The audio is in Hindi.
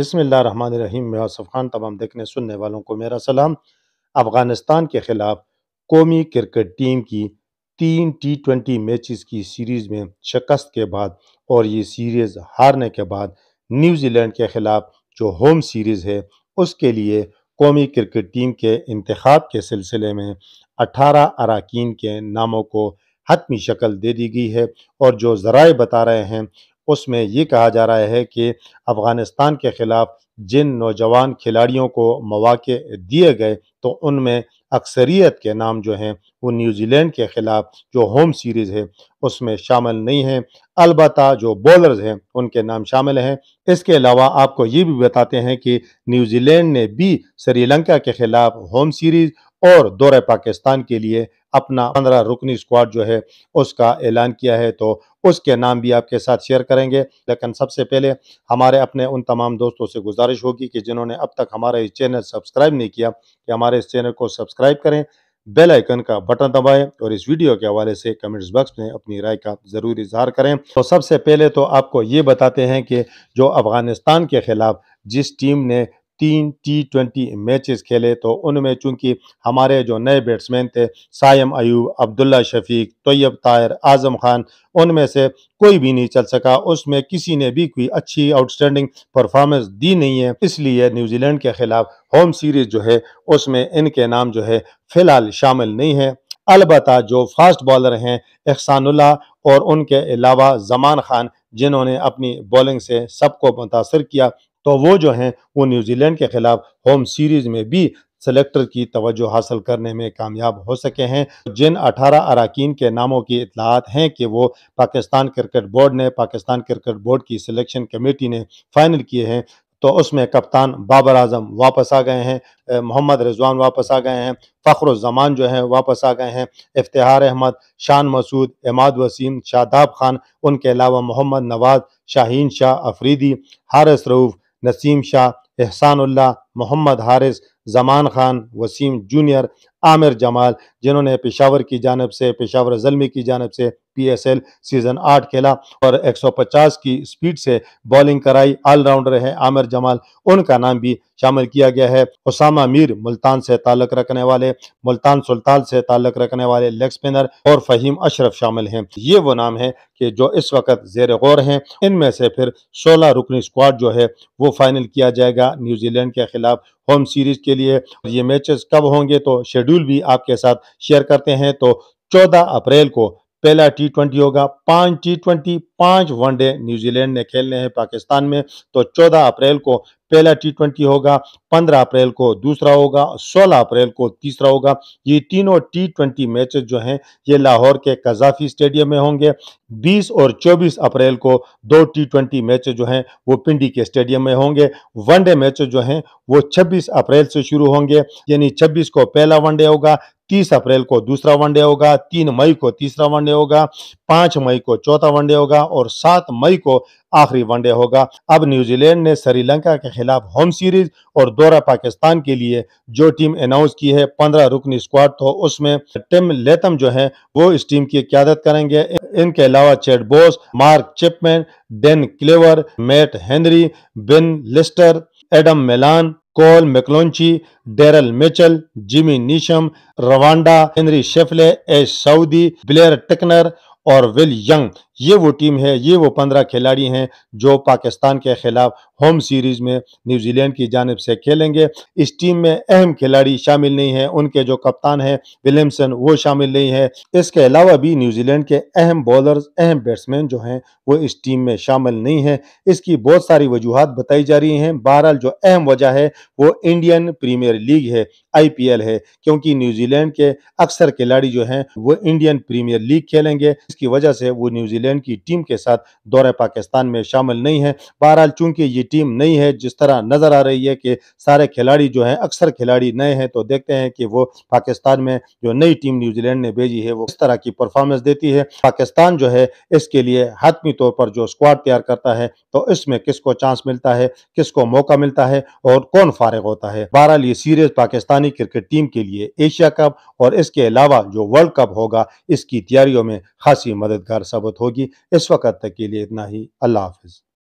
बसमीम मैं आसफ़ खान तमाम देखने सुनने वालों को मेरा सलाम अफ़गानिस्तान के ख़िलाफ़ कौमी क्रिकेट टीम की तीन टी ट्वेंटी मैचेस की सीरीज़ में शिकस्त के बाद और ये सीरीज़ हारने के बाद न्यूजीलैंड के ख़िलाफ़ जो होम सीरीज़ है उसके लिए कौमी क्रिकेट टीम के इंतखब के सिलसिले में अठारह अरकान के नामों को हतमी शक्ल दे दी गई है और जो ज़राए बता रहे हैं उसमें ये कहा जा रहा है कि अफ़गानिस्तान के ख़िलाफ़ जिन नौजवान खिलाड़ियों को मौाक़े दिए गए तो उनमें अक्सरियत के नाम जो हैं वो न्यूजीलैंड के ख़िलाफ़ जो होम सीरीज़ है उसमें शामिल नहीं हैं अलबत् जो बॉलर्स हैं उनके नाम शामिल हैं इसके अलावा आपको ये भी बताते हैं कि न्यूजीलैंड ने भी श्रीलंका के ख़िलाफ़ होम सीरीज़ और दौरे पाकिस्तान के लिए अपना पंद्रह रुकनी स्क्वाड जो है उसका ऐलान किया है तो उसके नाम भी आपके साथ शेयर करेंगे लेकिन सबसे पहले हमारे अपने उन तमाम दोस्तों से गुजारिश होगी कि जिन्होंने अब तक हमारा इस चैनल सब्सक्राइब नहीं किया कि हमारे इस चैनल को सब्सक्राइब करें बेल आइकन का बटन दबाएं और इस वीडियो के हवाले से कमेंट्स बॉक्स में अपनी राय का ज़रूर इजहार करें तो सबसे पहले तो आपको ये बताते हैं कि जो अफ़गानिस्तान के ख़िलाफ़ जिस टीम ने तीन टी ट्वेंटी मैचेस खेले तो उनमें चूंकि हमारे जो नए बैट्समैन थे सायम अयूब अब्दुल्ला शफीक तोयब तायर आज़म खान उनमें से कोई भी नहीं चल सका उसमें किसी ने भी कोई अच्छी आउटस्टैंडिंग परफॉर्मेंस दी नहीं है इसलिए न्यूजीलैंड के खिलाफ होम सीरीज जो है उसमें इनके नाम जो है फिलहाल शामिल नहीं है अलबत् जो फास्ट बॉलर हैं एहसानुल्ला और उनके अलावा जमान खान जिन्होंने अपनी बॉलिंग से सबको मुतासर किया तो वो जो हैं वो न्यूजीलैंड के ख़िलाफ़ होम सीरीज़ में भी सेलेक्टर की तवज्जो हासिल करने में कामयाब हो सके हैं जिन 18 अरकान के नामों की इतलात हैं कि वो पाकिस्तान क्रिकेट बोर्ड ने पाकिस्तान क्रिकेट बोर्ड की सिलेक्शन कमेटी ने फाइनल किए हैं तो उसमें कप्तान बाबर आजम वापस आ गए हैं मोहम्मद रिजवान वापस आ गए हैं जमान जो हैं वापस आ गए हैं इफ्तार अहमद शान मसूद इमाद वसीम शादाब खान उनके अलावा मोहम्मद नवाज शाहीन शाह अफरीदी हारस रऊफ़ नसीम शाह एहसानुल्ला मोहम्मद हारिस जमान खान वसीम जूनियर आमिर जमाल जिन्होंने पेशावर की जानब से पेशावर जलमी की जानब से पीएसएल सीजन आठ खेला और 150 की स्पीड से बॉलिंग कराई ऑलराउंडर है आमिर जमाल उनका नाम भी शामिल किया गया है उसामा मीर मुल्तान से ताल्लुक रखने वाले मुल्तान सुल्तान से ताल्लुक रखने वाले लेग स्पिनर और फहीम अशरफ शामिल हैं ये वो नाम है कि जो इस वक्त जेर गौर हैं इनमें से फिर 16 रुकनी स्क्वाड जो है वो फाइनल किया जाएगा न्यूजीलैंड के खिलाफ होम सीरीज के लिए और ये मैचेस कब होंगे तो शेड्यूल भी आपके साथ शेयर करते हैं तो 14 अप्रैल को पहला टी ट्वेंटी होगा पांच टी ट्वेंटी पांच वनडे न्यूजीलैंड ने खेलने हैं पाकिस्तान में तो चौदह अप्रैल को पहला टी ट्वेंटी होगा पंद्रह अप्रैल को दूसरा होगा सोलह अप्रैल को तीसरा होगा ये तीनों टी ट्वेंटी मैच जो हैं ये लाहौर के कजाफी स्टेडियम में होंगे बीस और चौबीस अप्रैल को दो टी ट्वेंटी मैच जो हैं वो पिंडी के स्टेडियम में होंगे वनडे मैचेस जो हैं वो छब्बीस अप्रैल से शुरू होंगे यानी छब्बीस को पहला वनडे होगा तीस अप्रैल को दूसरा वनडे होगा तीन मई को तीसरा वनडे होगा पांच मई को चौथा वनडे होगा और सात मई को आखिरी वनडे होगा अब न्यूजीलैंड ने श्रीलंका के खिलाफ होम सीरीज और दौरा पाकिस्तान के लिए जो टीम अनाउंस की है पंद्रह रुकनी स्क्वाड तो उसमें टिम लेतम जो है वो इस टीम की क्यादत करेंगे इनके अलावा Chad Bowes Mark Chapman Dane Cleaver Matt Henry Ben Lister Adam Milne Cole McConchie Daryl Mitchell Jimmy Neesham Ravindra Henry Shipley Ish Sodhi Blair Tickner और विल यंग ये वो टीम है ये वो पंद्रह खिलाड़ी हैं जो पाकिस्तान के खिलाफ होम सीरीज़ में न्यूजीलैंड की जानब से खेलेंगे इस टीम में अहम खिलाड़ी शामिल नहीं है उनके जो कप्तान हैं विलियमसन वो शामिल नहीं है इसके अलावा भी न्यूजीलैंड के अहम बॉलर्स अहम बैट्समैन जो हैं वो इस टीम में शामिल नहीं है इसकी बहुत सारी वजूहत बताई जा रही हैं बहरहाल जो अहम वजह है वो इंडियन प्रीमियर लीग है आई है क्योंकि न्यूजीलैंड के अक्सर खिलाड़ी जो हैं वो इंडियन प्रीमियर लीग खेलेंगे इसकी वजह से वो न्यूजीलैंड न्यूजीलैंड की टीम के साथ दौरे पाकिस्तान में शामिल नहीं है बहरहाल चूंकि ये टीम नई है जिस तरह नजर आ रही है कि सारे खिलाड़ी जो हैं अक्सर खिलाड़ी नए हैं तो देखते हैं कि वो पाकिस्तान में जो नई टीम न्यूजीलैंड ने भेजी है वो इस तरह की परफॉर्मेंस देती है पाकिस्तान जो है इसके लिए हतमी तौर पर जो स्क्वाड तैयार करता है तो इसमें किसको चांस मिलता है किसको मौका मिलता है और कौन फारग होता है बहरहाल ये सीरीज पाकिस्तानी क्रिकेट टीम के लिए एशिया कप और इसके अलावा जो वर्ल्ड कप होगा इसकी तैयारियों में खासी मददगार साबित होगी होगी इस वक्त तक के लिए इतना ही अल्लाह हाफिज़